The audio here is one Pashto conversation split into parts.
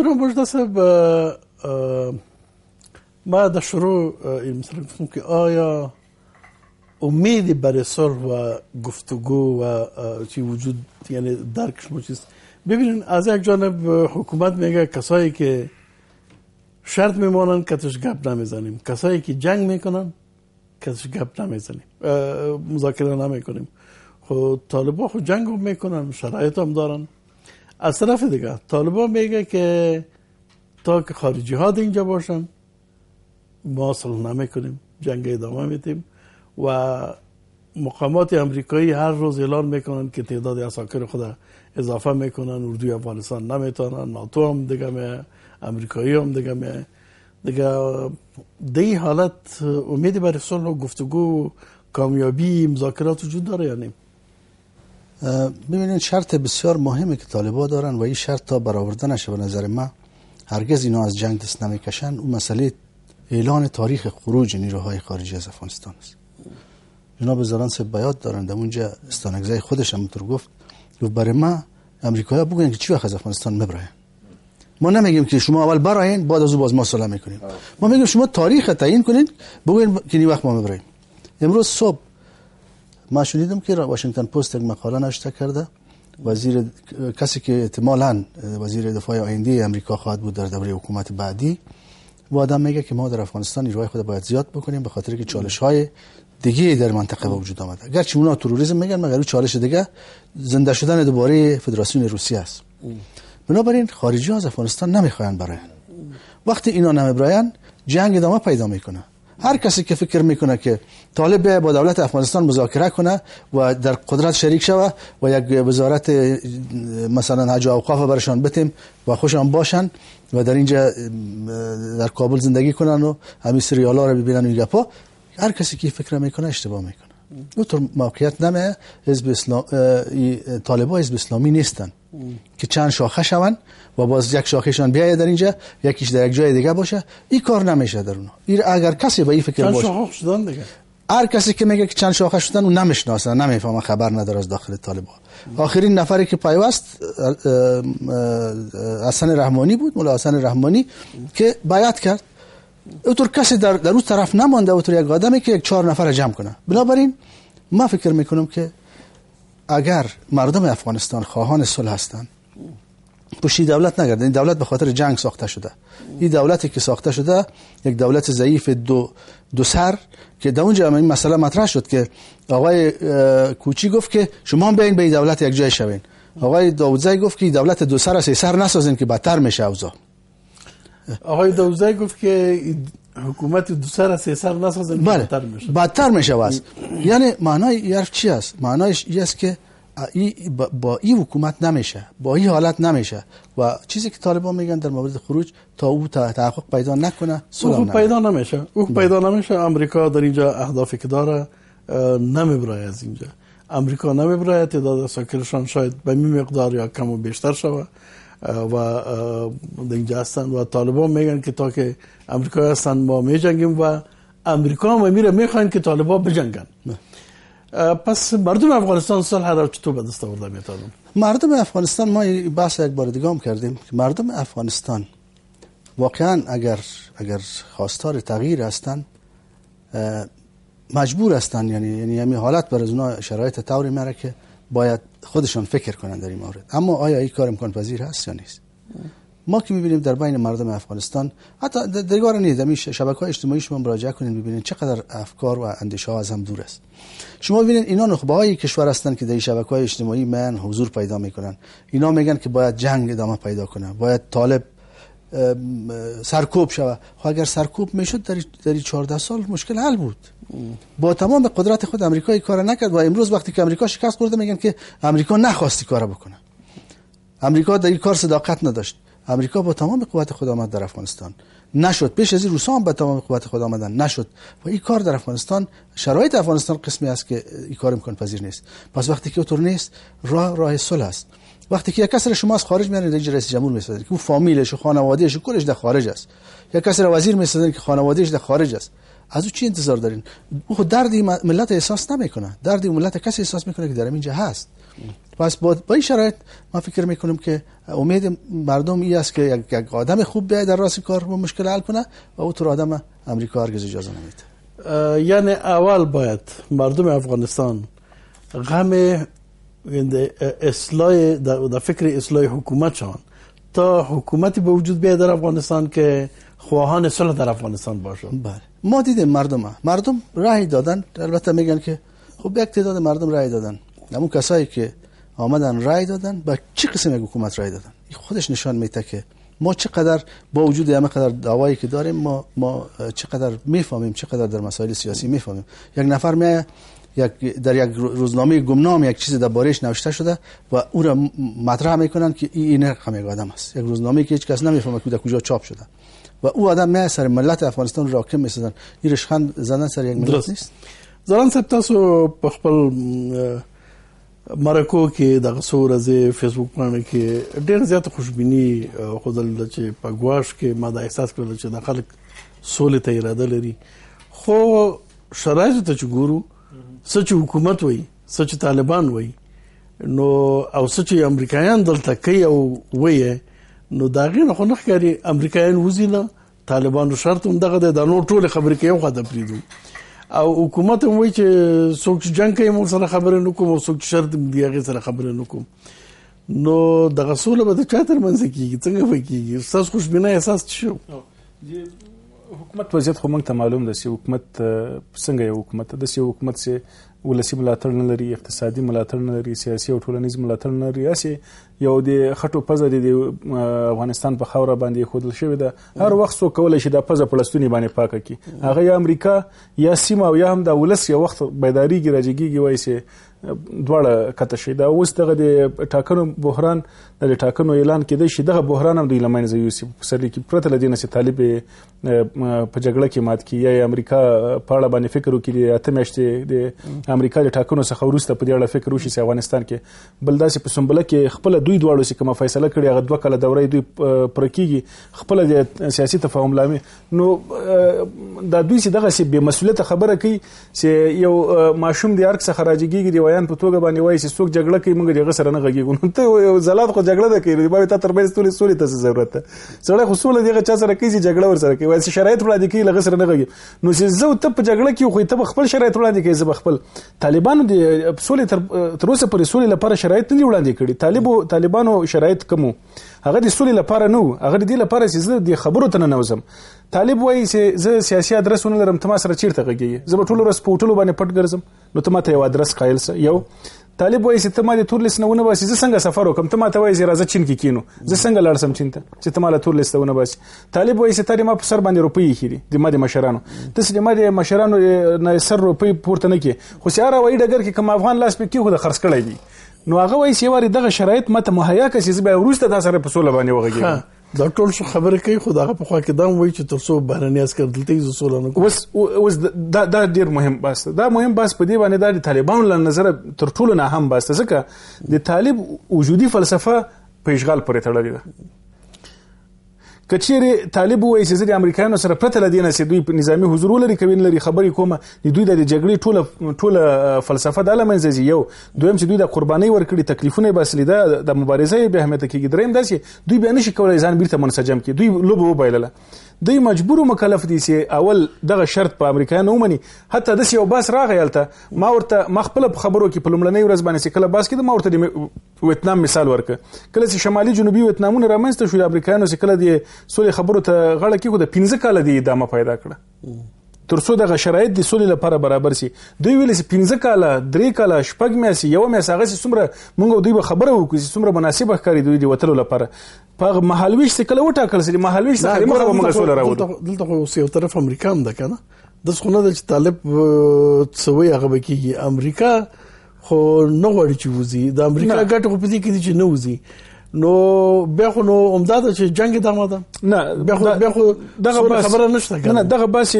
شروع مجده صاحب ما در شروع این مثلا که آیا امید برای سر و گفتگو و چی وجود یعنی درکش ما چیست ببینین از یک جانب حکومت میگه کسایی که شرط که کتش گپ نمیزنیم کسایی که جنگ میکنن کتش گپ نمیزنیم مذاکره نمیکنیم خب طالبا خود خب جنگ میکنن شرایط هم دارن از طرف دیگه طالبان میگه که تا که خارجی ها اینجا باشن ما صلح نمیکنیم جنگ ادامه میتیم و مقامات امریکایی هر روز اعلان میکنن که تعداد اساکر خود اضافه میکنن اردوی افغانستان نمیتونن ناتو هم دیگه می امریکایی هم دیگه می دیگه دی حالت امید برای صلح و گفتگو کامیابی مذاکرات وجود داره یعنی ببینید شرط بسیار مهمی که طالبا دارن و این شرط تا برآورده به نظر من هرگز اینا از جنگ دست نمیکشن اون مسئله اعلان تاریخ خروج نیروهای خارجی از افغانستان است جناب سه بیاد دارن در اونجا استانگزای خودش هم گفت گفت برای ما ها بگن که چی وقت از افغانستان میبره ما نمیگیم که شما اول براین بعد از او باز ما سلام میکنیم ما میگیم شما تاریخ تعیین کنین بگوین که وقت ما میبره امروز صبح ما شنیدم که واشنگتن پست یک مقاله نشته کرده وزیر کسی که احتمالا وزیر دفاع آینده امریکا خواهد بود در دوره حکومت بعدی و آدم میگه که ما در افغانستان نیروهای خود باید زیاد بکنیم به خاطر که چالش های دیگه در منطقه به وجود آمده گرچه اونا تروریسم میگن مگر چالش دیگه زنده شدن دوباره فدراسیون روسیه است بنابراین خارجی ها از افغانستان نمیخوان برای وقتی اینا نمیبراین جنگ ادامه پیدا میکنه هر کسی که فکر میکنه که طالب با دولت افغانستان مذاکره کنه و در قدرت شریک شوه و یک وزارت مثلا حج و اوقاف برشان بتیم و خوشان باشن و در اینجا در کابل زندگی کنن و همین سریالا رو ببینن و گپا هر کسی که فکر میکنه اشتباه میکنه طور موقعیت نمه حزب اسلام طالبای اسلامی نیستن که چند شاخه شون و باز یک شاخهشان بیاید در اینجا یکیش در یک جای دیگه باشه این کار نمیشه در اون اگر کسی به این فکر باشه چند دیگه هر کسی که میگه که چند شاخه شدن اون نمیشناسه نمیفهمه خبر نداره از داخل طالبان آخرین نفری که پیوست حسن رحمانی بود مولا حسن رحمانی که بیعت کرد اوتور کسی در, در اون طرف نمانده طور یک آدمی که یک چهار نفر جمع کنه بنابراین ما فکر میکنم که اگر مردم افغانستان خواهان صلح هستند پوشی دولت نگرده این دولت به خاطر جنگ ساخته شده این دولتی که ساخته شده یک دولت ضعیف دو, دو سر که در اونجا این مسئله مطرح شد که آقای کوچی گفت که شما هم بیاین به این دولت یک جای شوین آقای داودزای گفت که دولت دو سر است سر نسازین که بدتر میشه اوضاع آقای داودزای گفت که حکومت دو سر سه سر نسازن بله. بدتر میشه بدتر واس یعنی معنای یارف چی است معنایش این است که ای با این حکومت نمیشه با این حالت نمیشه و چیزی که طالبان میگن در مورد خروج تا او تحقق پیدا نکنه صلح خب پیدا نمیشه او بله. پیدا نمیشه امریکا در اینجا اهدافی که داره نمیبره از اینجا امریکا نمیبره تعداد ساکرشان شاید به می مقدار یا کم و بیشتر شود و در اینجا هستن و طالبان میگن که تا که امریکا هستن ما میجنگیم و امریکا هم میره میخوان که طالبان بجنگن پس مردم افغانستان سال را چطور به دست آورده میتونم مردم افغانستان ما بحث یک بار دیگه هم کردیم که مردم افغانستان واقعا اگر اگر خواستار تغییر هستن مجبور هستن یعنی یعنی همین حالت بر از اونا شرایط طوری مره که باید خودشان فکر کنند در این مورد اما آیا این کار امکان پذیر هست یا نیست ما که میبینیم در بین مردم افغانستان حتی دیگار نیست در شبکه های اجتماعی شما مراجعه کنید ببینید چقدر افکار و اندیشه ها از هم دور است شما ببینید اینا نخبه های کشور هستند که در این شبکه های اجتماعی من حضور پیدا میکنن اینا میگن که باید جنگ ادامه پیدا کنه باید طالب سرکوب شود اگر سرکوب میشد در در 14 سال مشکل حل بود با تمام قدرت خود امریکا کار نکرد و امروز وقتی که امریکا شکست خورده میگن که امریکا نخواستی کار بکنه امریکا در این کار صداقت نداشت امریکا با تمام قوت خود آمد در افغانستان نشد پیش از این روسا هم با تمام قوت خود آمدن نشد و این کار در افغانستان شرایط افغانستان قسمی است که این کار امکان پذیر نیست پس وقتی که اونطور نیست راه راه صلح است وقتی که یک کس شما از خارج میاد اینجا رئیس جمهور میسازه که او فامیلش و خانوادهش و کلش در خارج است یک کس را وزیر میسازه که خانوادهش در خارج است از او چی انتظار دارین او خود درد ملت احساس نمیکنه درد ملت کسی احساس میکنه که در اینجا هست پس با, این شرایط ما فکر میکنیم که امید مردم این است که یک آدم خوب بیاید در راست کار با مشکل حل کنه و او تو آدم امریکا هرگز اجازه نمیده یعنی اول باید مردم افغانستان غم د اصلاح د فکر اصلاح حکومت شان تا حکومتی به وجود بیاد در افغانستان که خواهان صلح در افغانستان باشند بله ما دیدیم مردم ها. مردم رای دادن البته میگن که خب یک تعداد مردم رای دادن اما کسایی که آمدن رای دادن با چه قسم حکومت رای دادن خودش نشان میده که ما چقدر با وجود همه قدر دعوایی که داریم ما ما چقدر میفهمیم چقدر در مسائل سیاسی میفهمیم یک نفر میایه یک در یک روزنامه گمنام یک چیز بارش نوشته شده و او را مطرح میکنن که این رقم یک آدم است یک روزنامه که هیچ کس نمیفهمه که در کجا چاپ شده و او آدم می سر ملت افغانستان حاکم میسازن این رشخند زدن سر یک ملت نیست زران سب تاسو په خپل مرکو که د غسور از فیسبوک باندې که ډیر زیات خوشبيني خدل چې په گواش کې ما دا احساس کړل چې د خلک سولې خو شرایط ته سچ حکومت وای سچ طالبان وای نو او سچ امریکایان دلته کوي او وای نو دا غینه خو نه ښکاری امریکایان وزینه طالبانو شرط هم دغه د نور ټوله خبرې کوي خو دا پریدو او حکومت هم وای چې څوک جنگ کوي موږ سره خبرې نکوم او څوک شرط دی هغه سره خبرې نکوم نو د غسول به د چاتر منځ کیږي څنګه وکیږي احساس خوشبینه احساس شو حکومت وضعیت خو موږ ته معلوم ده چې حکومت څنګه یو حکومت د سیاسي حکومت سي ولسی ملاتړ نه لري اقتصادي ملاتړ نه لري سیاسي او ټولنیز ملاتړ نه لري اسی یو د خټو پزه د افغانستان په خوره باندې خودل شوی ده هر وخت سو کول شي د پزه پلستونی باندې پاکه کی هغه یا امریکا یا سیمه او یا هم د ولس یو وخت بیداری ګرځيږي وایسي دواړه کته شي دا اوس دغه د ټاکنو بحران د ټاکنو اعلان کېده شي دغه بحران هم د لمن زوی یوسف سرلی کې پرته لدینه چې طالب په جګړه کې مات کی یا امریکا په اړه باندې فکر وکړي اته میشته د امریکا د ټاکنو څخه وروسته په دې اړه فکر وشي چې افغانستان کې بل داسې په سنبله کې خپل دوی دواړو چې کومه فیصله کړې هغه دوه کاله دورې دوی پر کېږي خپل د سیاسي تفاهم لامل نو دا دوی چې دغه سي بې مسولیت خبره کوي چې یو ماشوم د ارګ څخه راځيږي دی ویان په توګه باندې وایي چې څوک جګړه کوي موږ دغه سره نه غږیږو نو ته یو زلات خو جګړه ده کوي به ته تر مې ستوري سولې ته ضرورت ده سړی خو سولې دغه چا سره کوي چې جګړه ور سره کوي وایي شرایط وړاندې کوي لغه سره نه غږی نو چې زه ته په جګړه کې خو ته خپل شرایط وړاندې کوي زه خپل طالبانو د سولې تر اوسه پر سولې لپاره شرایط نه وړاندې کړي طالبو طالبانو شرایط کوم هغه د سولې لپاره نه هغه د لپاره چې زه د خبرو ته نه وزم طالب وایي چې زه سیاسي ادرس ونلرم تما سره چیرته غږی زه په ټولو رس پورټلو باندې پټ ګرځم نو تما ته یو ادرس قایل یو طالب وایي چې ته ما د تورلس نه ونه باسي زه څنګه سفر وکم ته ما ته وایي چې راځه چین کې کینو زه څنګه لاړ سم چین ته چې ته ما له تورلس ونه باسي طالب وایي چې تاري ما په سر باندې روپی خېری د ما د مشرانو ته چې ما د مشرانو نه سر روپی پورته نه کی خو سیاره وایي ډګر کې کوم افغان لاس پکې خو د خرڅ کړی دی نو هغه وایي چې واري دغه شرایط مته مهیا کسي زه به ورسته دا سره په سوله باندې وغږیږم دا ټول څه خبره کوي خو داغه په خوا کې دا وایي چې تر څو بهرنی عسكر دلته یې زسول نه کوي اوس اوس دا دا ډیر مهم بحث دا مهم بحث په دې باندې د طالبانو له نظر تر ټولو نه هم بحث ځکه د طالب وجودي فلسفه په اشغال پورې تړلې ده کچېرې طالب وایي چې زه د امریکایانو سره پرته لدې نه دوی په نظامی حضور ولري کوي لري خبرې کومه د دوی د جګړې ټوله ټوله فلسفه د لمنځي یو دویم چې دوی د قرباني ورکړي تکلیفونه به اصلي ده د مبارزې به اهمیت کې دریم داسې دوی به نشي کولای ځان بیرته منسجم کړي دوی لوبه وبایلله دوی مجبور مکلف دي چې اول دغه شرط په امریکا نه ومني حتی د یو باس راغیلته ما ورته مخبل خبرو کې په لومړنۍ ورځ باندې سکله باس کې د ما ورته د ویتنام مثال ورک کله چې شمالي جنوبي ویتنامونه رامنځته شو د امریکایانو سکله دي سولې خبرو ته غړ کې کو د 15 کال دی ادامه پیدا کړه ترڅو دغه شرایط د سولې لپاره برابر سي دوی ویل چې 15 کاله 3 کاله شپږ میاسي یو میاس هغه څومره موږ دوی به خبره وکړو چې څومره مناسبه ښکاري دوی د وتلو لپاره په محلويش څه کله وټاکل سي محلويش څه موږ به موږ سولې راوړو دلته خو یو طرف امریکا هم ده کنه د څه نه د طالب څوي هغه بکیږي امریکا خو نه غواړي چې وځي د امریکا ګټه په دې کې چې نه وځي نو به خو نو عمداده چې جنگ د ماده نه به خو به خو دغه خبره نشته نه دغه بس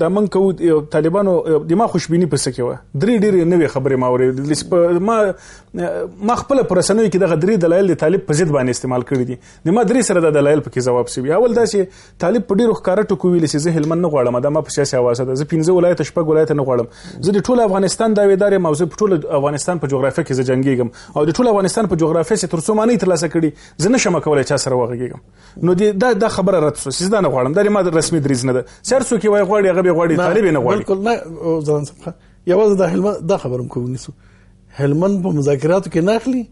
د من کو طالبانو د ما خوشبيني پس کې و درې ډېر نوې خبره ما ورې ما ما خپل پرسنوي کې دغه درې دلایل د طالب په ضد باندې استعمال کړی دي د ما درې سره د دلایل په کې جواب سی اول دا چې طالب په ډېر ښکار ټکو ویل چې زه هلمند نه غواړم دا ما په سیاسي اواسه ده زه 15 ولایت شپږ ولایت نه غواړم زه د ټول افغانستان دا ویدارې موضوع په ټول افغانستان په جغرافیه کې زه جنگيږم او د ټول افغانستان په جغرافیه سره ترسو معنی ترلاسه کړي زه نشم کولای چا سره وغږیږم نو دا دا خبره رد شو سیس دا نه غواړم دا ما رسمي دریز نه ده سر څوک وای غواړي هغه به غواړي طالب نه غواړي بالکل نه ځان څخه یوازې د هلمند دا خبرم کوم نیسو هلمند په مذاکراتو کې ناخلي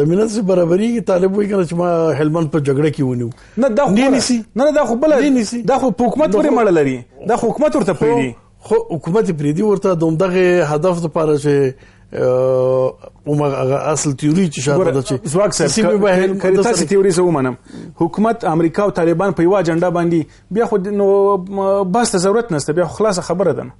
زمينه سره برابرۍ طالب وي کنه چې ما هلمند په جګړه کې ونیو نه دا خو نه دا خو بل دا خو حکومت پرې مړ لري دا حکومت ورته پیری خو حکومت پرې دی ورته دومره هدف ته پاره چې اومغه اصل تیوري چې شاته ده چې زواک صاحب کړي تاسو تیوري زه ومنم حکومت امریکا او طالبان په یو اجنډا باندې بیا خو نو بس ته ضرورت نشته بیا خلاصه خبره ده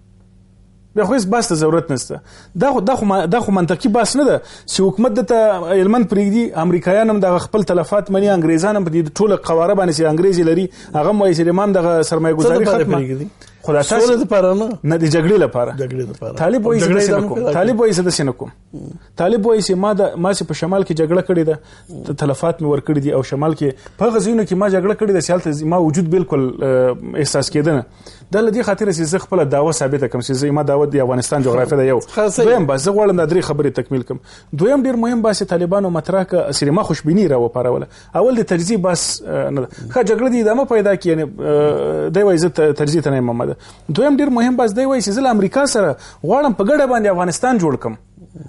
بیا خو هیڅ بس ته ضرورت نشته دا خو دا خو دا خو منطقي بس نه ده چې حکومت د علمن پرېږدي امریکایان هم د خپل تلفات مني انګريزان هم په دې ټوله قواره باندې چې انګريزي لري هغه مې سلیمان د سرمایه ګذاري ختمه خو دا تاسو لپاره نه نه د جګړې لپاره جګړې لپاره طالب وایي چې دا کوم طالب وایي چې دا کوم طالب وایي چې ما د ما په شمال کې جګړه کړې ده تلفات مې ور کړې دي او شمال کې په غزینو کې ما جګړه کړې ده سیالت ما وجود بالکل احساس کېدنه د لدی خاطر چې زه خپل داوا ثابت کوم چې ما داوا د افغانستان جغرافي ده یو دویم بس زه غواړم د درې خبرې تکمیل کوم دویم ډیر مهم باسي طالبانو مطرح ک سینما خوشبيني را وپاروله اول د تجزیه بس نه ښه جګړه دي دمه پیدا کړي یعنی دوی وایي زه تجزیه ته نه محمد دویم ډیر مهم بس دی وای چې زل امریکا سره غواړم په ګډه باندې افغانستان جوړ کم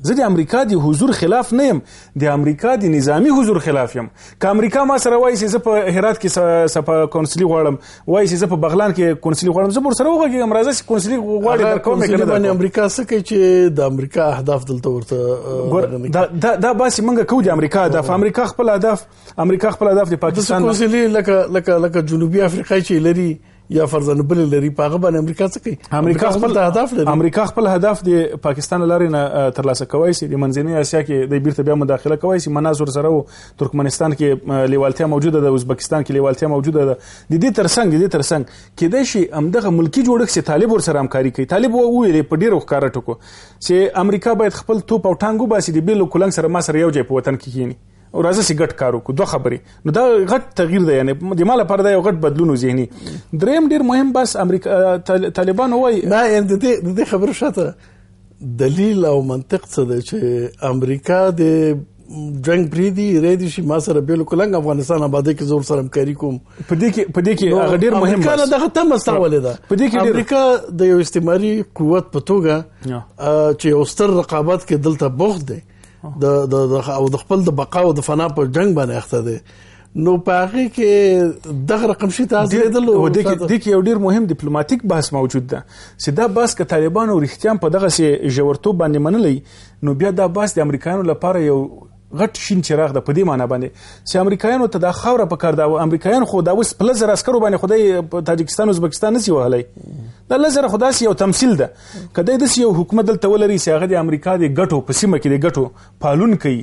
زه د امریکا د حضور خلاف نه يم د امریکا د نظامی حضور خلاف يم که امریکا ما سره وای چې زه په هرات کې سپ کونسلي غواړم وای چې زه په بغلان کې کونسلي غواړم زه پر سره وګورم راځه چې کونسلي غواړي در کوم کنه باندې امریکا څه کوي چې د امریکا اهداف دلته ورته دا دا دا باسي منګه کو د امریکا اهداف امریکا خپل اهداف امریکا خپل اهداف د پاکستان کونسلي لکه لکه لکه جنوبي افریقا چې لري یا فرزانه بل لري په هغه باندې امریکا څه کوي امریکا خپل هدف لري امریکا خپل هدف د پاکستان لارې نه ترلاسه کوي سي د منځنۍ اسیا کې د بیرته بیا مداخله کوي سي مناظر سره ترکمنستان کې لیوالتیا موجوده ده ازبکستان کې لیوالتیا موجوده ده د دې ترڅنګ د دې ترڅنګ کې د شي امدغه ملکی جوړښت سي طالب ور سره همکاري کوي طالب وویل په ډیرو ښکارا ټکو چې امریکا باید خپل توپ او ټانګو باسي د بیل کولنګ سره ما سره یو ځای په وطن کې کینی راځه سي غټ کار وکړو دوه خبرې نو دا غټ تغییر دی یعنی د مال پر دا یو غټ بدلون ذهني دریم ډیر مهم بس امریکا طالبان وای نه د دې د دې خبرو شته دلیل او منطق څه دی چې امریکا د جنگ بریدي ریدي شي ما سره بالکل افغانستان آبادی کې زور سره همکاري کوم په دې کې په دې کې غډیر مهم امریکا نه دغه تم مستولې ده په دې کې امریکا د یو استعماري قوت په توګه چې یو ستر رقابت کې دلته بوخت دی د د او د خپل د بقا او د فنا په جنگ باندې اخته دي نو پاره کې دغه رقم شي تاسو لیدلو او د کې یو ډیر مهم ډیپلوماټیک بحث موجود ده چې دا بحث ک طالبان او رښتیان په دغه سي جوړتوب باندې منلي نو بیا دا بحث د امریکایانو لپاره یو غټ شین چراغ د پدې معنی باندې چې امریکایانو ته د خوره په کار دا امریکایان خو دا وس پلز راسکرو باندې خدای تاجکستان او ازبکستان نسی وهلي دا لزر خدا سی یو تمثيل ده کله د یو حکومت دلته ولري چې هغه د امریکا د غټو پسمه کې د غټو پالون کوي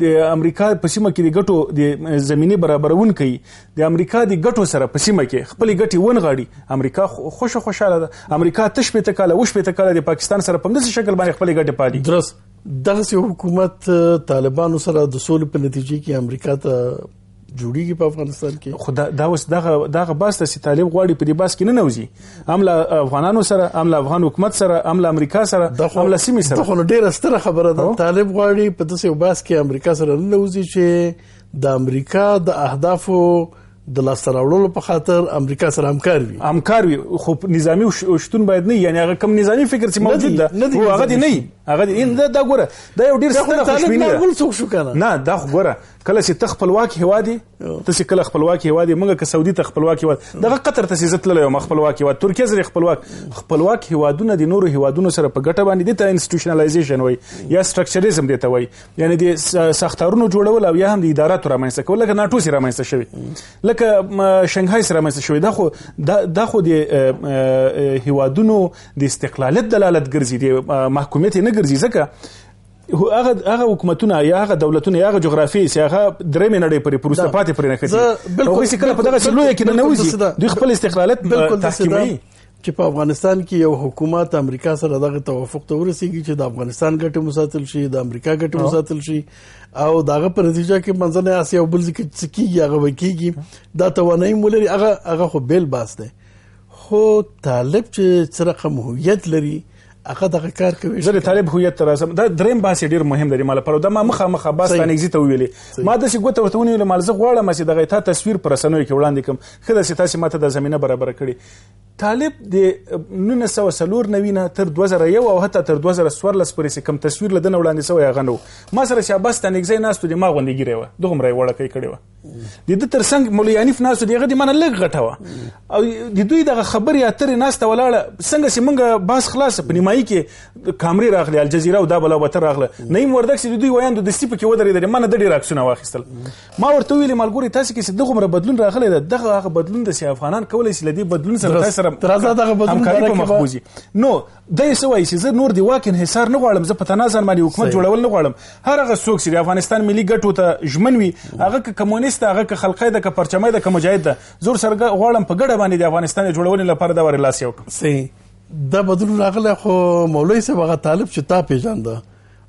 د امریکا پسمه کې د غټو د زمینی برابرون کوي د امریکا د غټو سره پسمه کې خپل غټي ونغاړي امریکا خوشو خوشاله ده امریکا تشبې تکاله وشبې تکاله د پاکستان سره په دې شکل باندې خپل غټي پالي درست دغه یو حکومت طالبانو سره د سولې په نتیجه کې امریکا ته جوړیږي په افغانستان کې خدا دا اوس دغه دغه باس ته طالب غواړي په دې باس کې نه نوځي عمله افغانانو سره عمله افغان حکومت سره عمله امریکا سره عمله سیمه سره دغه ډیره ستره خبره ده طالب غواړي په داسې باس کې امریکا سره نه نوځي چې د امریکا د اهدافو د لاسته راوړلو په خاطر امریکا سره همکار وي همکار وي خو نظامی شتون باید نه یعنی هغه کم نظامی فکر چې موجود ده هو هغه دی نه هغه ان دا ګوره دا یو ډیر ستر طالب نه ګل څوک شو کنه نه دا ګوره کله چې تخ خپلواک هوادي تاسو کله خپلواک هوادي موږ که سعودي تخ خپلواک هوادي دغه قطر تاسو عزت للی او خپلواک هوادي ترکیه زری خپلواک خپلواک هوادونه د نورو هوادونو سره په ګټه باندې د انسټیټیوشنلایزیشن وای یا سټراکچریزم دی ته وای یعنی د سختارونو جوړول او یا هم د اداراتو رامنځته کول لکه ناټو سره رامنځته شوی لکه شنګهای سره رامنځته شوی دا خو دا خو د هوادونو د استقلالت دلالت ګرځي د محکومیت نه ګرځي ځکه هغه هغه حکومتونه یا هغه دولتونه یا هغه جغرافي سیاغه درې مینړې پرې پروسته پاتې پرې نه کوي بالکل هغه کله په دغه سلوې کې نه نوځي دوی خپل استقلالت تحکیمي چې په افغانستان کې یو حکومت امریکا سره دغه توافق ته ورسیږي چې د افغانستان ګټه مساتل شي د امریکا ګټه مساتل شي او داغه په نتیجه کې منځنۍ اسیا او بل ځکه چې کیږي هغه وکیږي دا توانایي مولري هغه هغه خو بیل باس ده خو طالب چې سره قوم هویت لري هغه دغه کار کوي زه د طالب هویت تر ازم دا دریم بحث ډیر مهم دی مال پر دا ما مخه مخه بس باندې ځی ته ویلې ما د څه ګوت ورته ونیول مال زه غواړم چې دغه تا تصویر پر سنوي کې وړاندې کوم خله چې تاسو ماته د زمينه برابر کړی طالب د 1990 نه تر 2001 او حتی تر 2014 پورې کوم تصویر لدن وړاندې سوی غنو ما سره شاباس تنګځي ناستو د ما غونډې ګیره و دغه مری وړه کوي کړي و د د تر څنګ مولا یانیف ناسو دغه د من لګ غټه و او د دوی دغه خبري اترې ناست ولاړه څنګه سیمنګ باس خلاص په نیمه اجتماعي کې کامري راغلی الجزیره او دا بلا وته راغله نیم وردک سي دوی وایند د سپه کې ودرېدل ما نه د ډیر راکسونه واخیستل ما ورته ویلې مالګوري تاسو کې دغه مر بدلون راغلی دغه هغه بدلون د افغانان کولای شي لدی بدلون سره تاسو سره ترازه دغه بدلون مخبوزي نو د یې سوای شي زه نور دی واک انحصار نه غواړم زه په تنازن باندې حکومت جوړول نه غواړم هر هغه څوک چې افغانستان ملي ګټو ته ژمن وي هغه که کمونیست هغه که خلقای د که پرچمای د که مجاهد ده زور سره غواړم په ګډه باندې د افغانستان جوړونې لپاره د ورلاسي وکړم صحیح دا بدلون راغلی خو مولوی صاحب هغه طالب چې تا پیژنده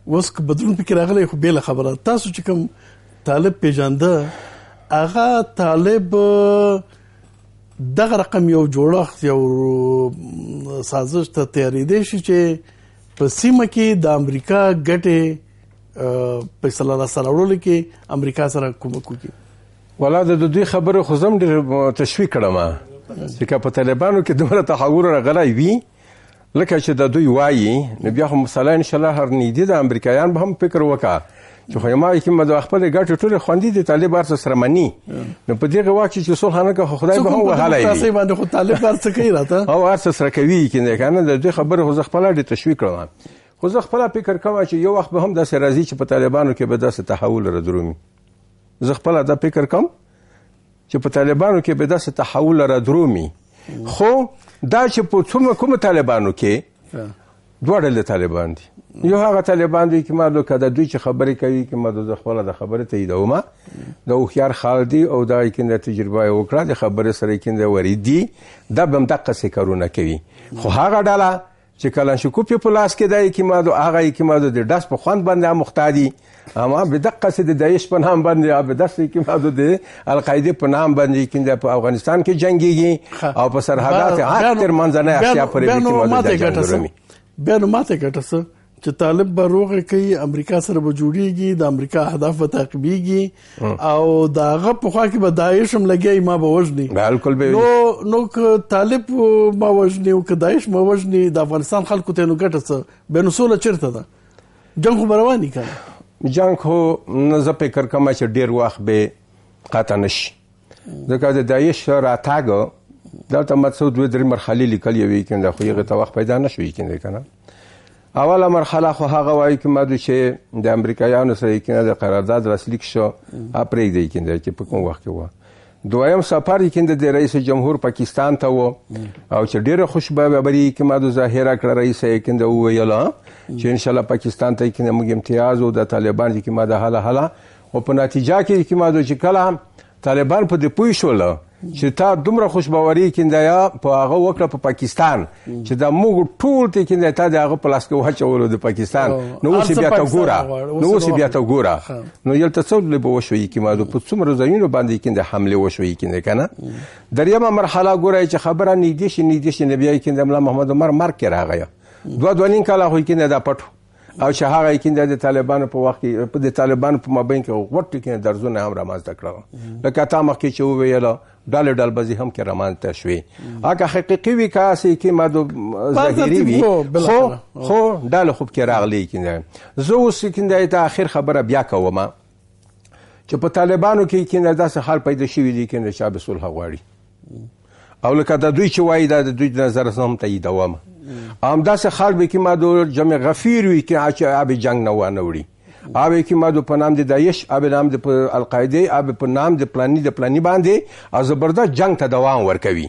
اوس بدلون پکې راغلی خو به خبره تاسو چې کوم طالب پیژنده هغه طالب دغه رقم یو جوړښت یو سازش ته تیارې دي چې په سیمه کې د امریکا ګټه په صلی الله سره ورول کې امریکا سره کومک کوي ولاده د دوی خبره خو زم ډیر تشویق کړم چې که په طالبانو کې دومره تحول راغلی وي لکه چې د دوی وایي نو بیا خو مثلا ان شاء الله هر نیدي د امریکایان به هم فکر وکړه چې خو ما کې مده خپل ګټ ټول خوندې دي طالب ارس سره مني نو په دې غوا کې چې صلح نه کوي خدای به هم وهلای وي تاسو باندې خو طالب ارس کوي راته او ارس سره کوي کنه کنه د دې خبره خو خپل د تشویق کړم خو زه خپل فکر کوم چې یو وخت به هم داسې راځي چې په طالبانو کې به داسې تحول را درومي زه خپل دا فکر کوم چې په طالبانو کې به داسې تحول را درومي خو دا چې په څومره کوم طالبانو کې دوړل د طالبان دي یو هغه طالبان دي چې ما د کده دوی چې خبرې کوي چې ما د خپل د خبره تاییدومه د اوخيار خال دي او دا کیند تجربه وکړه د خبره سره کیند وری دي دا بم دقه سکرونه کوي خو هغه ډاله چې کلاشکوف په لاس کې د اکیمادو هغه اکیمادو د داس په خوان باندې هم مختادي اما به دقه سي د دایښ په نام باندې به داس اکیمادو د القاعده په نام باندې کیند په افغانستان کې جنگيږي او په سرحدات هر تر منځنه اسیا پرې کې مدد کوي بیا نو ماته ګټه چې طالب به روغه کوي امریکا سره به جوړیږي د امریکا اهداف به تعقیبيږي او دا هغه په خوا کې به دایښ هم لګي ما به وژني بالکل به نو نو ک طالب ما وژني او ک دایښ ما وژني د افغانستان خلکو ته نو ګټه څه به نو سوله چیرته ده جنگ خو رواني کړه جنگ خو نه ز فکر کوم چې ډیر وخت به قطع نشي ځکه د دایښ راتګ دلته مڅو دوه درې مرحله لیکل یوي کنده خو یې غته وخت پیدا نشوي کنده کنه اول مرحله خو هغه وایي کوم د چې د امریکایانو سره کینه د قرارداد رسلیک شو اپریک دی کینه چې په کوم وخت کې و دویم سفر کینده د رئیس جمهور پاکستان ته و او چې ډیره خوشبه خبري کما د ظاهره کړ رئیس کینده ویلا چې ان شاء الله پاکستان ته کینه موږ امتیاز او د طالبان کې ما د حاله حاله او په نتیجه کې کما د چې کله طالبان په دې پوه شول چې تا دومره خوشباوري کیندیا په هغه وکړه په پا پاکستان چې دا موږ ټول ته کیندیا تا د هغه په لاس کې واچولو د پاکستان نو اوس بیا تا ګوره نو اوس بیا تا ګوره نو یل ته څو لبه وشوي کې ما د په څومره ځایونو باندې کیندیا حمله وشوي کیندیا کنه دریمه مرحله ګوره چې خبره نږدې شي نږدې شي نبی کیندیا محمد عمر مرګ کې راغی دوه دوه نیم کاله خو کیندیا دا پټو او چې هغه کیند د طالبانو په وخت کې د طالبانو په مابین کې غوټ کې درزونه هم رامنځته کړل لکه تا مخکې چې وویل ډاله ډال بزی هم کې رامنځته شوې هغه حقيقي وی کاسي کې مادو ظاهري وی خو خو ډاله خوب کې راغلي کیند زه اوس کیند د اخر خبره بیا کوم چې په طالبانو کې کیند داسې حال پیدا شوی دی کیند چې به صلح غواړي او لکه د دوی چې وایي د دوی نظر سم ته دوامه ام داسې خلک به کې ما د جمع غفیر وي کې چې ابي جنگ نه وانه وړي ابي کې ما د په نام د داعش ابي نام د القاعده ابي په نام د پلاني د پلاني باندې از زبردست جنگ ته دوام ورکوي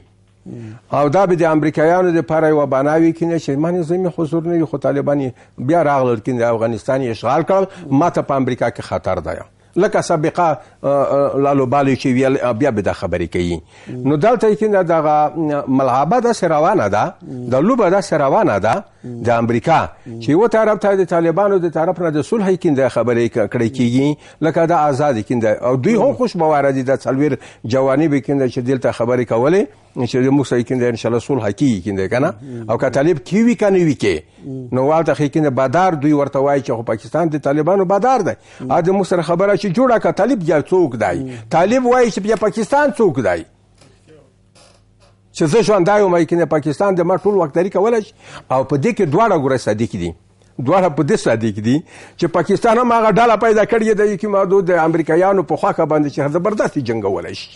او دا به د امریکایانو د پاره و بناوي کینه چې من زمي حضور نه خو طالبان بیا راغلل کینه افغانستان اشغال کړ ماته په امریکا کې خطر دی لکه سابقه لالو بالو چې ویل بیا به دا خبرې کوي نو دلته کې دا ملعبه د سروانه ده د لوبه د سروانه ده د امریکا چې و طرف ته د طالبانو د طرف نه د صلح کې د خبرې کړې کیږي لکه د آزاد کې او دوی هم خوش موارد د سلویر جوانی به کې چې دلته خبرې کولې چې موږ سې کیند ان شاء الله صلح کی کیند کنه او که طالب کی وی کنه وی کې نو والته کیند بادار دوی ورته وای چې پاکستان د طالبانو بادار دی اده موږ سره خبره چې چې جوړه که طالب یا څوک دی طالب وایي چې بیا پاکستان څوک دی چې زه ژوندی وم کنه پاکستان د ما ټول واکداري کولی شي او په دې کې دواړه ګوره صادق دي دواړه په دې صادق دي چې پاکستان هم هغه ډله پیدا کړې ده چې مادو د امریکایانو په خواخه باندې چې زبردستي جنګولی شي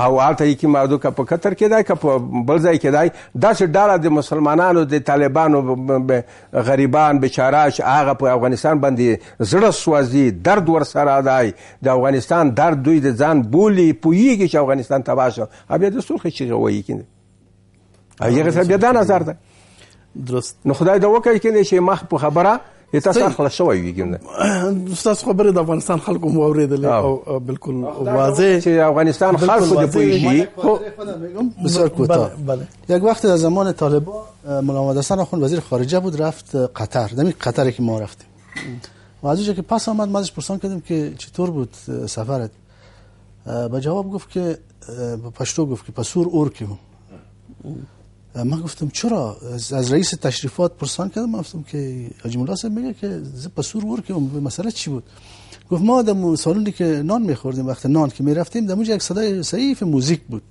او هلته کې مادو که په قطر کې دی که په بل ځای کې دی داسې ډله د مسلمانانو د طالبانو غریبان بچاراش هغه په افغانستان باندې زړه سوازي درد ورسره دی د افغانستان درد دوی د ځان بولی پویږي چې افغانستان تباه شو بیا د سرخ چیغه وایي کنه هغه بیا دا نظر ده درست نو خدای دا وکړي کنه چې مخ په خبره تاسو خلاص شوایی ویګم نه تاسو خبره د افغانستان خلکو مو اوریدل او بالکل واضح چې افغانستان خلکو د پویږي بسیار کوتاه بله، بله. یک وقت در زمان طالبا ملامت حسن خون وزیر خارجه بود رفت قطر دمی قطری که ما رفتیم و از که پس آمد مازش پرسان کردیم که چطور بود سفرت به جواب گفت که پشتو گفت که پسور اور کیم من گفتم چرا از رئیس تشریفات پرسان کردم من گفتم که حاجی مولا صاحب میگه که ز پسور ور که اون مسئله چی بود گفت ما در سالونی که نان میخوردیم وقت نان که میرفتیم در اونجا یک صدای ضعیف موزیک بود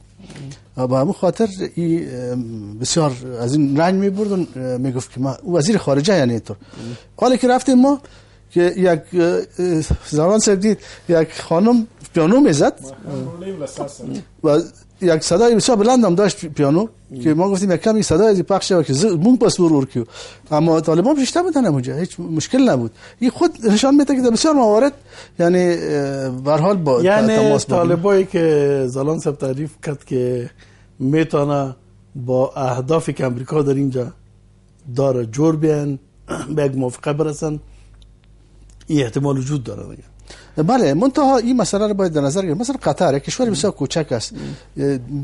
و به همون خاطر ای بسیار از این رنگ می و میگفت که ما وزیر خارجه یعنی اینطور حالا که رفتیم ما که یک زمان سردید یک خانم پیانو میزد یک صدای بسیار بلند هم داشت پیانو که ما گفتیم یک کمی صدای از پخش شد که مون پس مرور کیو اما طالبان پیشتر بودن اونجا هیچ مشکل نبود این خود نشان میده که بسیار موارد یعنی به حال با یعنی طالبایی که زلان سب تعریف کرد که میتونه با اهدافی که امریکا در اینجا داره جور بیان به یک برسن این احتمال وجود داره دیگه بله منتها این مسئله رو باید در نظر گرفت مثلا قطر یک کشور بسیار کوچک است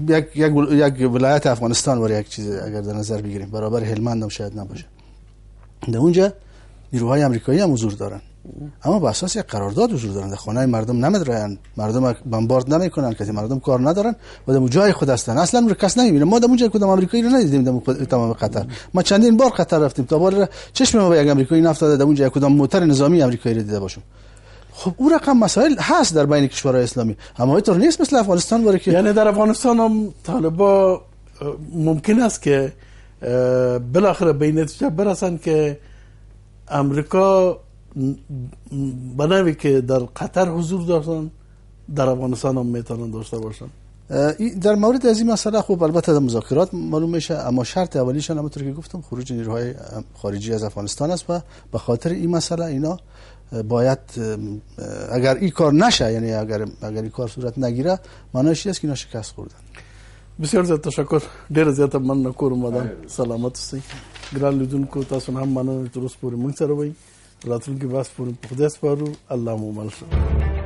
یک یک یک ولایت افغانستان و یک چیز اگر در نظر بگیریم برابر هلمند هم شاید نباشه در اونجا نیروهای آمریکایی هم حضور دارن اما به اساس یک قرارداد حضور دارن در خانه مردم نمیدرن مردم بمبارد نمیکنن که مردم کار ندارن و در جای خود هستن اصلا رو کس نمیبینه ما در اونجا کدام آمریکایی رو ندیدیم در تمام قطر ما چندین بار قطر رفتیم تا بار چشم ما به یک آمریکایی نافتاده در اونجا کدام موتر نظامی آمریکایی رو دیده باشم خب اون رقم مسائل هست در بین کشورهای اسلامی اما اینطور نیست مثل افغانستان باره که یعنی در افغانستان هم طالبا ممکن است که بالاخره به نتیجه که امریکا بناوی که در قطر حضور داشتن در افغانستان هم میتونن داشته باشن در مورد از این مسئله خوب البته در مذاکرات معلوم میشه اما شرط اولیشان همونطور که گفتم خروج نیروهای خارجی از افغانستان است و به خاطر این مسئله اینا باید اگر این کار نشه یعنی اگر اگر این کار صورت نگیره معنیش است که اینا شکست خوردن بسیار زیات تشکر ډیر زیات مننه کوم مدام سلامت اوسئ ګران لیدونکو تاسو هم مننه تر اوسه پورې مونږ سره وئ راتلونکي بس پورې په خدای سپارو الله مو مل شه